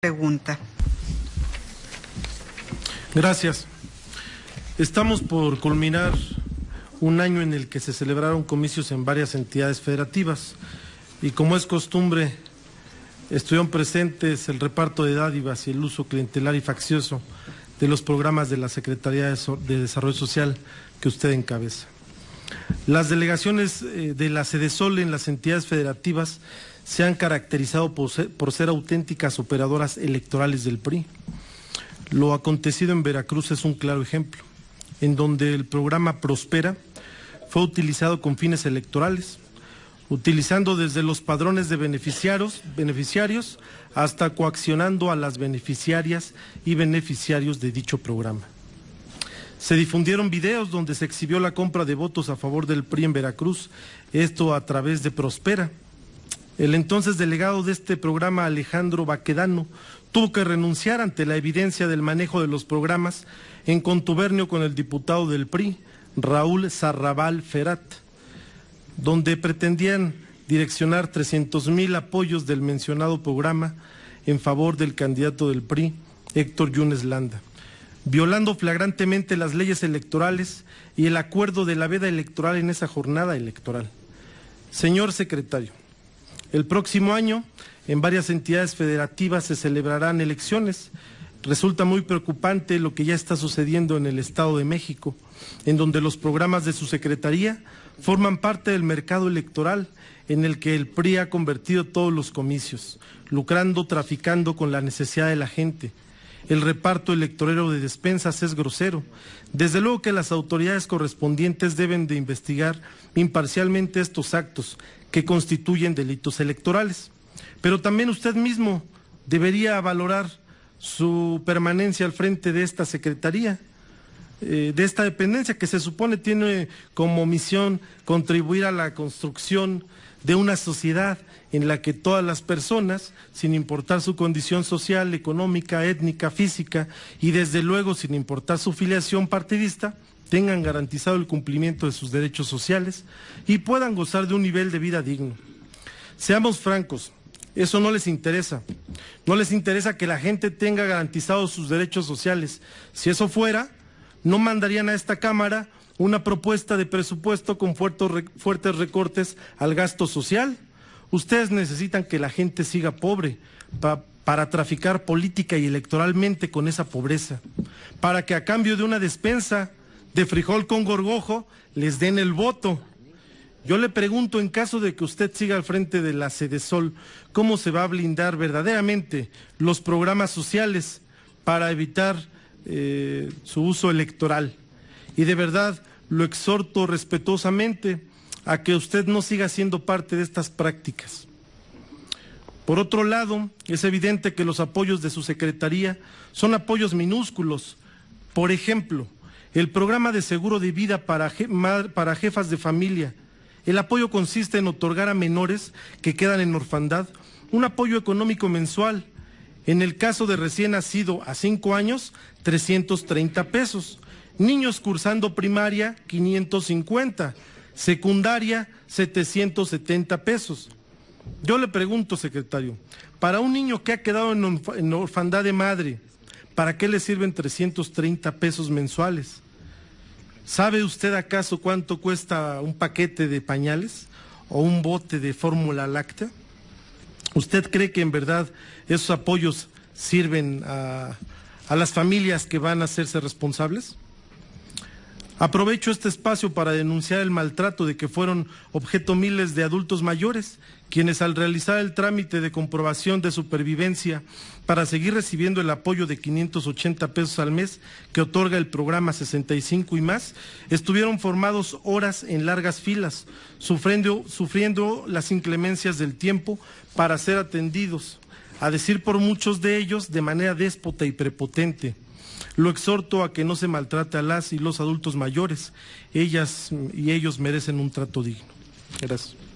pregunta. Gracias. Estamos por culminar un año en el que se celebraron comicios en varias entidades federativas y como es costumbre estuvieron presentes el reparto de dádivas y el uso clientelar y faccioso de los programas de la Secretaría de Desarrollo Social que usted encabeza. Las delegaciones eh, de la Sede en las entidades federativas se han caracterizado por ser, auténticas operadoras electorales del PRI. Lo acontecido en Veracruz es un claro ejemplo, en donde el programa Prospera fue utilizado con fines electorales, utilizando desde los padrones de beneficiarios hasta coaccionando a las beneficiarias y beneficiarios de dicho programa. Se difundieron videos donde se exhibió la compra de votos a favor del PRI en Veracruz, esto a través de Prospera, el entonces delegado de este programa, Alejandro Baquedano, tuvo que renunciar ante la evidencia del manejo de los programas en contubernio con el diputado del PRI, Raúl Sarrabal Ferat, donde pretendían direccionar 300 mil apoyos del mencionado programa en favor del candidato del PRI, Héctor Yunes Landa, violando flagrantemente las leyes electorales y el acuerdo de la veda electoral en esa jornada electoral. Señor secretario, el próximo año, en varias entidades federativas se celebrarán elecciones. Resulta muy preocupante lo que ya está sucediendo en el Estado de México, en donde los programas de su Secretaría forman parte del mercado electoral en el que el PRI ha convertido todos los comicios, lucrando, traficando con la necesidad de la gente. El reparto electorero de despensas es grosero. Desde luego que las autoridades correspondientes deben de investigar imparcialmente estos actos, que constituyen delitos electorales. Pero también usted mismo debería valorar su permanencia al frente de esta Secretaría, eh, de esta dependencia que se supone tiene como misión contribuir a la construcción de una sociedad en la que todas las personas, sin importar su condición social, económica, étnica, física y desde luego sin importar su filiación partidista, tengan garantizado el cumplimiento de sus derechos sociales y puedan gozar de un nivel de vida digno. Seamos francos, eso no les interesa. No les interesa que la gente tenga garantizados sus derechos sociales. Si eso fuera, no mandarían a esta Cámara una propuesta de presupuesto con fuertes recortes al gasto social. Ustedes necesitan que la gente siga pobre para traficar política y electoralmente con esa pobreza, para que a cambio de una despensa de frijol con gorgojo les den el voto. Yo le pregunto, en caso de que usted siga al frente de la Sede Sol, ¿cómo se va a blindar verdaderamente los programas sociales para evitar eh, su uso electoral? Y de verdad lo exhorto respetuosamente a que usted no siga siendo parte de estas prácticas. Por otro lado, es evidente que los apoyos de su Secretaría son apoyos minúsculos. Por ejemplo, el programa de seguro de vida para, jefas de familia. El apoyo consiste en otorgar a menores que quedan en orfandad un apoyo económico mensual. En el caso de recién nacido a 5 años, 330 pesos. Niños cursando primaria, 550. Secundaria, 770 pesos. Yo le pregunto, secretario, para un niño que ha quedado en orfandad de madre, ¿para qué le sirven 330 pesos mensuales? ¿Sabe usted acaso cuánto cuesta un paquete de pañales o un bote de fórmula láctea? ¿Usted cree que en verdad esos apoyos sirven a, las familias que van a hacerse responsables? Aprovecho este espacio para denunciar el maltrato de que fueron objeto miles de adultos mayores, quienes al realizar el trámite de comprobación de supervivencia para seguir recibiendo el apoyo de 580 pesos al mes que otorga el programa 65 y más, estuvieron formados horas en largas filas, sufriendo, sufriendo las inclemencias del tiempo para ser atendidos, a decir por muchos de ellos de manera déspota y prepotente. Lo exhorto a que no se maltrate a las y los adultos mayores. Ellas y ellos merecen un trato digno. Gracias.